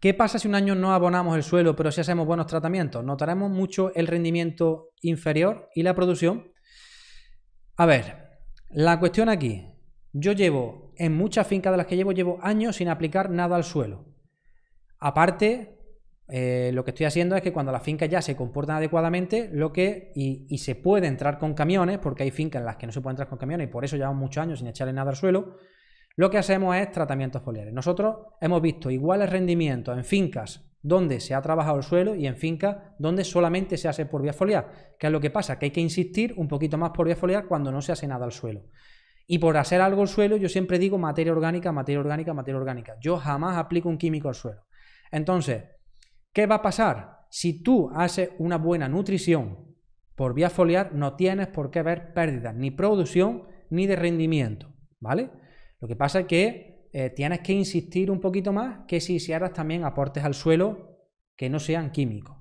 ¿Qué pasa si un año no abonamos el suelo, pero si hacemos buenos tratamientos? Notaremos mucho el rendimiento inferior y la producción. A ver, la cuestión aquí, yo llevo, en muchas fincas de las que llevo, llevo años sin aplicar nada al suelo. Aparte, eh, lo que estoy haciendo es que cuando las fincas ya se comportan adecuadamente, lo que y, se puede entrar con camiones, porque hay fincas en las que no se puede entrar con camiones y por eso llevamos muchos años sin echarle nada al suelo, lo que hacemos es tratamientos foliares. Nosotros hemos visto iguales rendimientos en fincas donde se ha trabajado el suelo y en fincas donde solamente se hace por vía foliar. ¿Qué es lo que pasa? Que hay que insistir un poquito más por vía foliar cuando no se hace nada al suelo. Y por hacer algo al suelo, yo siempre digo materia orgánica, materia orgánica, materia orgánica. Yo jamás aplico un químico al suelo. Entonces, ¿qué va a pasar? Si tú haces una buena nutrición por vía foliar, no tienes por qué ver pérdidas, ni producción, ni de rendimiento. ¿Vale? Lo que pasa es que eh, tienes que insistir un poquito más que si hicieras también aportes al suelo que no sean químicos.